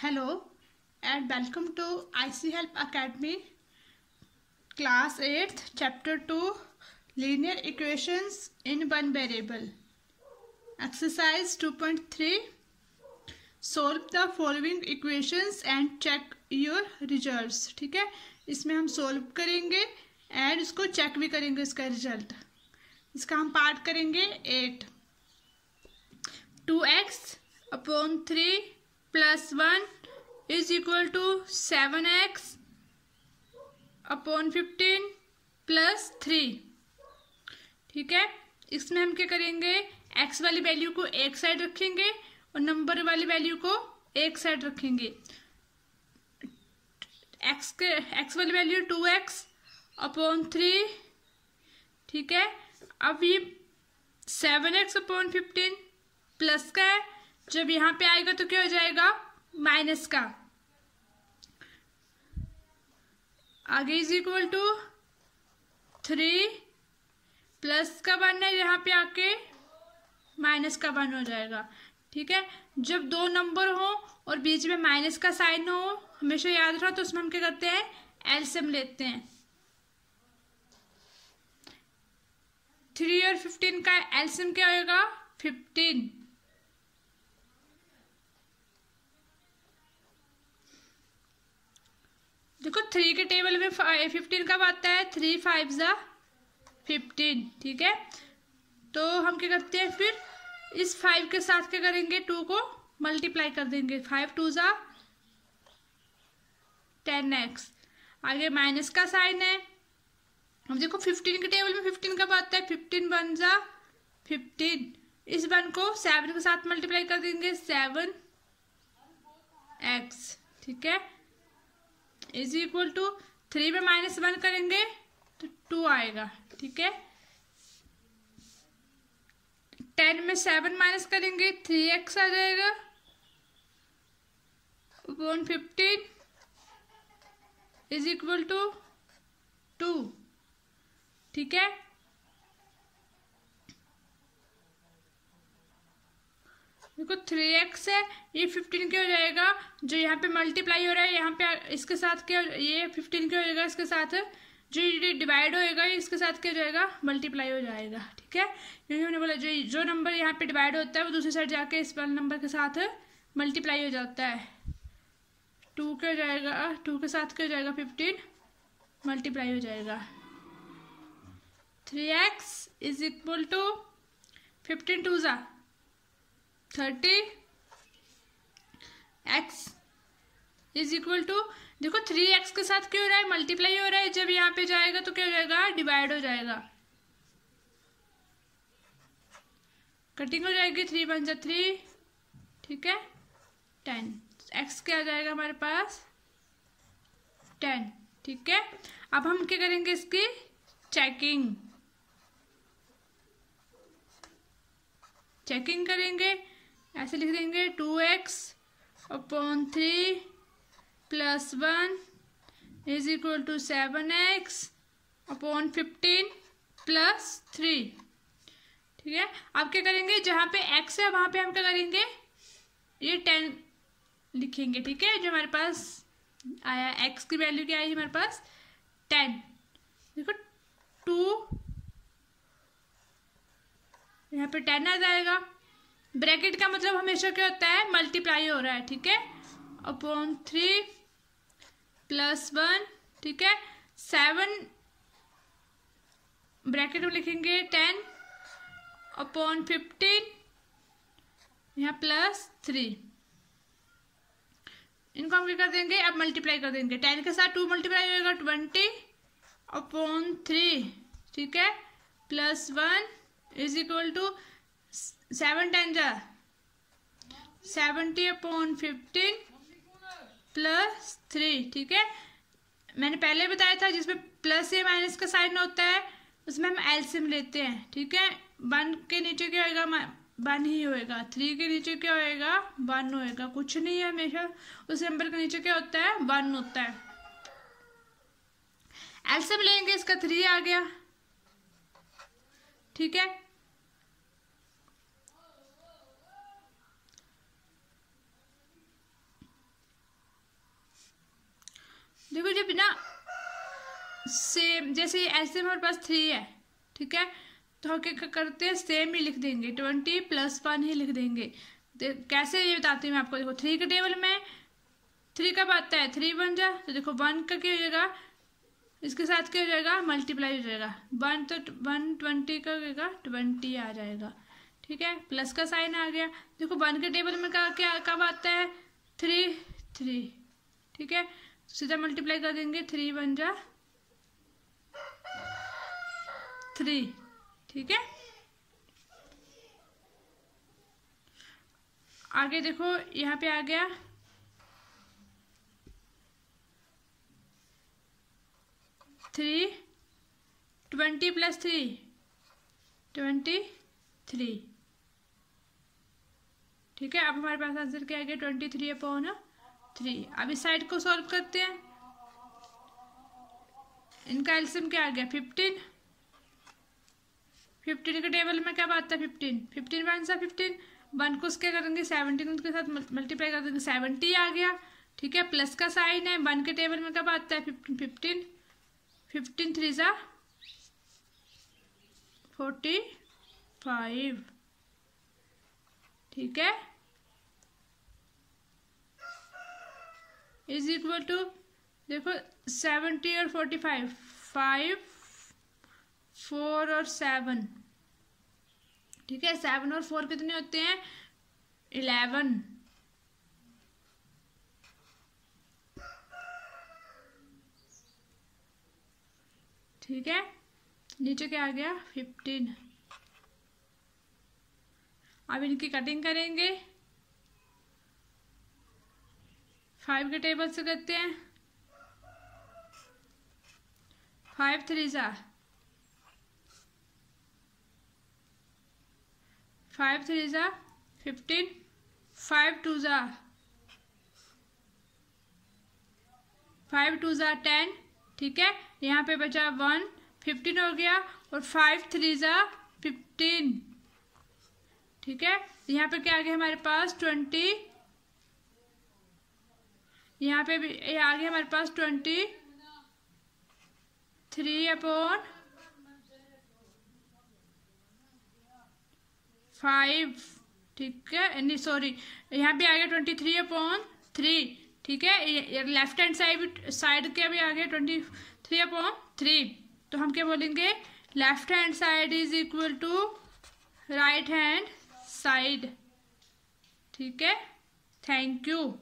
hello and welcome to IC help academy class eighth chapter two linear equations in one variable exercise two point three solve the following equations and check your results ठीक है इसमें हम solve करेंगे and इसको check भी करेंगे इसका result इसका हम पार्ट करेंगे eight two x upon three plus one is equal to seven x upon fifteen plus three ठीक है इसमें हम क्या करेंगे एक्स वाली वैल्यू को एक साइड रखेंगे और नंबर वाली वैल्यू को एक साइड रखेंगे एक्स के एक्स वाली value two x upon three ठीक है अब ये seven x upon fifteen plus का है जब यहाँ पे आएगा तो क्या हो जाएगा माइनस का आगे is equal to three plus का बन है यहाँ पे आके माइनस का बन हो जाएगा ठीक है जब दो नंबर हो और बीच में माइनस का साइन हो हमेशा याद रहा तो उसमें हम क्या करते हैं एलसीएम लेते हैं थ्री और फिफ्टीन का एलसीएम क्या होगा फिफ्टीन थ्री के टेबल में फिफ्टीन कब आता है थ्री फाइव ज़ा फिफ्टीन ठीक है तो हम क्या करते हैं फिर इस फाइव के साथ क्या करेंगे टू को मल्टीप्लाई कर देंगे फाइव टू ज़ा टेन एक्स आगे माइनस का साइन है हम देखो फिफ्टीन के टेबल में फिफ्टीन कब आता है फिफ्टीन वन ज़ा फिफ्टीन इस वन को सेवन के साथ मल्टीप्लाई कर देंगे सेवन एक्स ठीक है इज इक्वल टू थ्री में माइनस वन करेंगे तो टू आएगा ठीक है टेन में सेवन माइनस करेंगे थ्री एक्स आ जाएगा one fifteen is equal to two ठीक है देखो थ्री एक्स है ये फिफ्टीन के हो जाएगा जो यहाँ पे मल्टीप्लाई हो रहा है यहाँ पे इसके साथ क्या ये फिफ्टीन के हो जाएगा इसके साथ जो ये डिवाइड होएगा इसके साथ क्या हो जाएगा मल्टीप्लाई हो जाएगा ठीक है क्योंकि हमने बोला जो जो नंबर यहाँ पे डिवाइड होता है वो दूसरी साइड जाके इस वाले नंबर के साथ मल्टीप्लाई हो जाता है टू के हो जाएगा टू के साथ क्या हो जाएगा फिफ्टीन मल्टीप्लाई हो जाएगा three x is equal to fifteen two ज़ा thirty x is equal to देखो थ्री एक्स के साथ क्या हो रहा है मल्टीप्लाई हो रहा है जब यहाँ पे जाएगा तो क्या हो जाएगा डिवाइड हो जाएगा कटिंग हो जाएगी थ्री वन जो थ्री ठीक है टेन एक्स क्या आ जाएगा हमारे पास टेन ठीक है अब हम क्या करेंगे इसकी चेकिंग चेकिंग करेंगे ऐसे लिख देंगे two x upon three plus one is equal to seven x upon fifteen plus three ठीक है आप क्या करेंगे जहाँ पे एक्स है वहाँ पे हम क्या करेंगे ये टेन लिखेंगे ठीक है जो हमारे पास आया एक्स की वैल्यू क्या आई हमारे पास टेन देखो टू यहाँ पे टेन आ जाएगा ब्रैकेट का मतलब हमेशा क्या होता है मल्टीप्लाई हो रहा है ठीक है अपॉन थ्री प्लस वन ठीक है सेवन ब्रैकेट में लिखेंगे टेन अपॉन फिफ्टीन यहाँ प्लस थ्री इनको हम क्या कर देंगे अब मल्टीप्लाई कर देंगे टेन के साथ टू मल्टीप्लाई होएगा ट्वेंटी अपॉन थ्री ठीक है plus one is equal to seven ten जा seventy upon fifteen plus three ठीक है मैंने पहले बताया था जिसमें प्लस या माइनस का साइन होता है उसमें हम एलसीएम लेते हैं ठीक है वन के नीचे क्या होएगा वन ही होएगा थ्री के नीचे क्या होएगा वन होएगा कुछ नहीं है हमेशा उस नंबर के नीचे क्या होता है वन होता है एलसीएम लेंगे इसका थ्री आ गया ठीक है देखो जब ना सेम जैसे ऐसे हमारे पास थ्री है ठीक है तो हम क्या करते हैं सेम ही लिख देंगे ट्वेंटी प्लस वन ही लिख देंगे कैसे ये बताती हूँ मैं आपको देखो थ्री के टेबल में थ्री कब आता है थ्री बन जा तो देखो वन का क्या हो जाएगा इसके साथ क्या हो जाएगा मल्टीप्लाई हो जाएगा वन तो वन ट्वेंटी का होगा ट्वेंटी आ जाएगा ठीक है प्लस का साइन आ गया देखो वन के टेबल में क्या क्या कब आता है थ्री थ्री ठीक है सीधा मल्टीप्लाई कर देंगे थ्री वन जा थ्री ठीक है आगे देखो यहाँ पे आ गया three twenty plus three twenty three ठीक है अब हमारे पास आंसर क्या आ गया ट्वेंटी थ्री अपॉन थ्री अब इस साइड को सॉल्व करते हैं इनका एल्सियम क्या आ गया फिफ्टीन फिफ्टीन के टेबल में क्या बात था फिफ्टीन फिफ्टीन वन सा फिफ्टीन वन को उसके करेंगे सेवनटीन उनके साथ मल्टीप्लाई कर देंगे सेवनटी आ गया ठीक है प्लस का साइन है वन के टेबल में क्या बात है फिफ्टीन फिफ्टीन फिफ्टीन थ्री सा फोर्टी फाइव ठीक है इज इक्वल टू देखो सेवेंटी और फोर्टी फाइव फाइव फोर और सेवन ठीक है सेवन और फोर कितने होते हैं इलेवन ठीक है नीचे क्या आ गया फिफ्टीन अब इनकी कटिंग करेंगे फाइव के टेबल से करते हैं फाइव थ्री ज़ा फाइव थ्री ज़ा फिफ्टीन फाइव टू ज़ा फाइव टू ज़ा टेन ठीक है यहाँ पे बचा वन फिफ्टीन हो गया और फाइव थ्री ज़ा फिफ्टीन ठीक है यहाँ पे क्या आ गया हमारे पास ट्वेंटी यहाँ पे भी ये आ गया हमारे पास ट्वेंटी थ्री अपॉन फाइव ठीक है नहीं सॉरी यहाँ पे आ गया ट्वेंटी थ्री अपॉन थ्री ठीक है लेफ्ट हैंड साइड साइड के भी आ गया ट्वेंटी थ्री अपॉन थ्री तो हम क्या बोलेंगे left hand side is equal to right hand side ठीक है थैंक यू